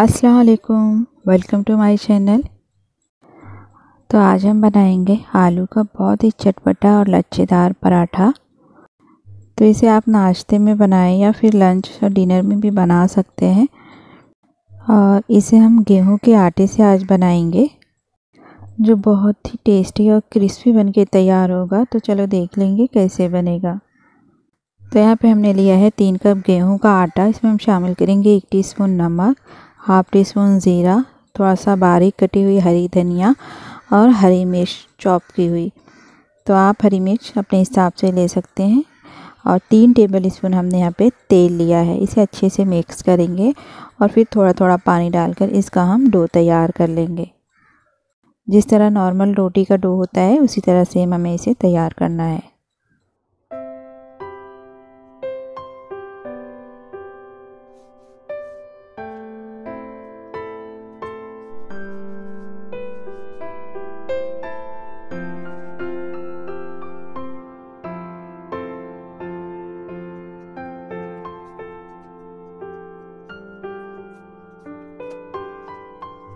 असलकम welcome to my channel तो आज हम बनाएंगे आलू का बहुत ही चटपटा और लच्छेदार पराठा तो इसे आप नाश्ते में बनाएं या फिर लंच और डिनर में भी बना सकते हैं और इसे हम गेहूं के आटे से आज बनाएंगे जो बहुत ही टेस्टी और क्रिस्पी बन के तैयार होगा तो चलो देख लेंगे कैसे बनेगा तो यहाँ पे हमने लिया है तीन कप गेहूं का आटा इसमें हम शामिल करेंगे एक टीस्पून नमक हाफ टी स्पून ज़ीरा थोड़ा सा बारीक कटी हुई हरी धनिया और हरी मिर्च चॉप की हुई तो आप हरी मिर्च अपने हिसाब से ले सकते हैं और तीन टेबल स्पून हमने यहाँ पे तेल लिया है इसे अच्छे से मिक्स करेंगे और फिर थोड़ा थोड़ा पानी डालकर इसका हम डो तैयार कर लेंगे जिस तरह नॉर्मल रोटी का डो होता है उसी तरह सेम हमें इसे तैयार करना है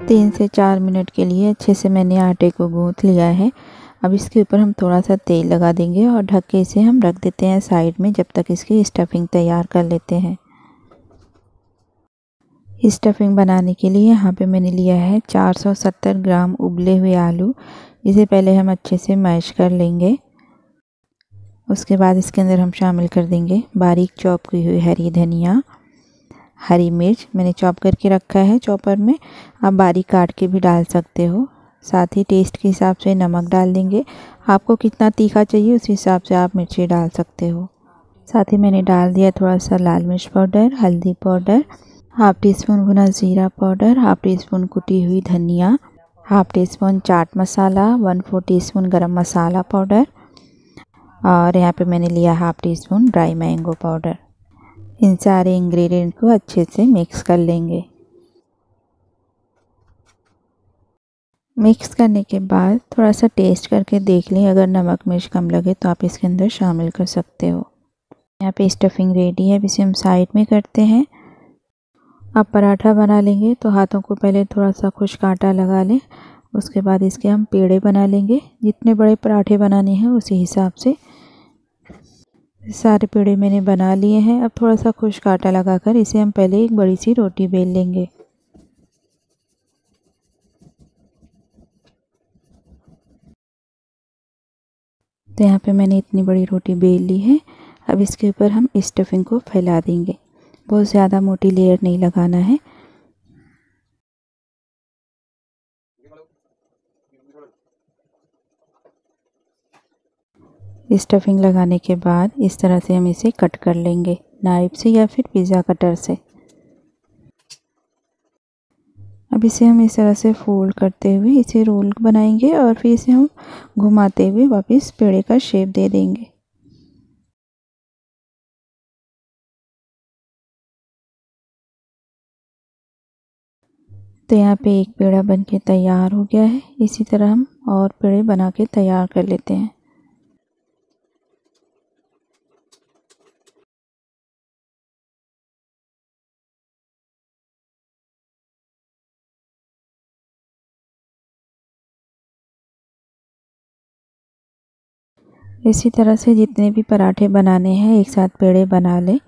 तीन से चार मिनट के लिए अच्छे से मैंने आटे को गूँथ लिया है अब इसके ऊपर हम थोड़ा सा तेल लगा देंगे और ढक के इसे हम रख देते हैं साइड में जब तक इसकी स्टफिंग तैयार कर लेते हैं स्टफिंग बनाने के लिए यहाँ पे मैंने लिया है 470 ग्राम उबले हुए आलू इसे पहले हम अच्छे से मैश कर लेंगे उसके बाद इसके अंदर हम शामिल कर देंगे बारीक चॉप की हुई हरी धनिया हरी मिर्च मैंने चॉप करके रखा है चॉपर में आप बारीक काट के भी डाल सकते हो साथ ही टेस्ट के हिसाब से नमक डाल देंगे आपको कितना तीखा चाहिए उस हिसाब से आप मिर्ची डाल सकते हो साथ ही मैंने डाल दिया थोड़ा सा लाल मिर्च पाउडर हल्दी पाउडर हाफ टी स्पून भुना ज़ीरा पाउडर हाफ टी स्पून कुटी हुई धनिया half teaspoon chaat masala one four teaspoon garam masala powder और यहाँ पे मैंने लिया half teaspoon dry mango powder इन सारे इंग्रेडिएंट को अच्छे से मिक्स कर लेंगे मिक्स करने के बाद थोड़ा सा टेस्ट करके देख लें अगर नमक मिर्च कम लगे तो आप इसके अंदर शामिल कर सकते हो यहाँ पे स्टफिंग रेडी है अब इसे हम साइड में करते हैं अब पराठा बना लेंगे तो हाथों को पहले थोड़ा सा खुश्क आटा लगा लें उसके बाद इसके हम पेड़े बना लेंगे जितने बड़े पराठे बनाने हैं उसी हिसाब से सारे पेड़े मैंने बना लिए हैं अब थोड़ा सा खुश्क आटा लगाकर इसे हम पहले एक बड़ी सी रोटी बेल लेंगे तो यहाँ पे मैंने इतनी बड़ी रोटी बेल ली है अब इसके ऊपर हम स्टफिंग को फैला देंगे बहुत ज़्यादा मोटी लेयर नहीं लगाना है स्टफिंग लगाने के बाद इस तरह से हम इसे कट कर लेंगे नाइफ से या फिर पिज़्ज़ा कटर से अब इसे हम इस तरह से फोल्ड करते हुए इसे रोल बनाएंगे और फिर इसे हम घुमाते हुए वापस पेड़े का शेप दे देंगे तो यहाँ पे एक पेड़ा बन के तैयार हो गया है इसी तरह हम और पेड़े बना के तैयार कर लेते हैं इसी तरह से जितने भी पराठे बनाने हैं एक साथ पेड़े बना लें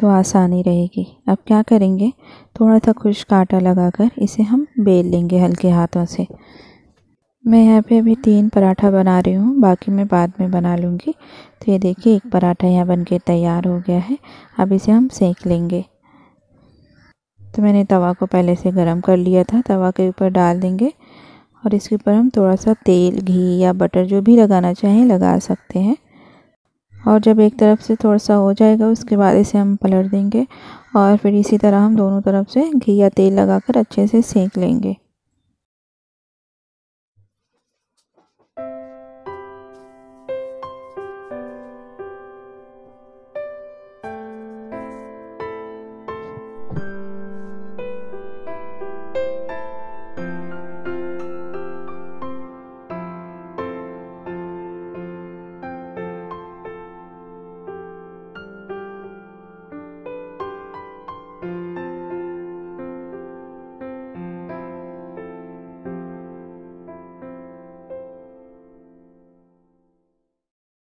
तो आसानी रहेगी अब क्या करेंगे थोड़ा सा खुश्क आटा लगाकर इसे हम बेल लेंगे हल्के हाथों से मैं यहाँ पे अभी तीन पराठा बना रही हूँ बाकी मैं बाद में बना लूँगी तो ये देखिए एक पराठा यहाँ बन के तैयार हो गया है अब इसे हम सेक लेंगे तो मैंने तवा को पहले से गर्म कर लिया था तवा के ऊपर डाल देंगे और इसके ऊपर हम थोड़ा सा तेल घी या बटर जो भी लगाना चाहें लगा सकते हैं और जब एक तरफ से थोड़ा सा हो जाएगा उसके बाद इसे हम पलट देंगे और फिर इसी तरह हम दोनों तरफ से घी या तेल लगाकर अच्छे से सेंक लेंगे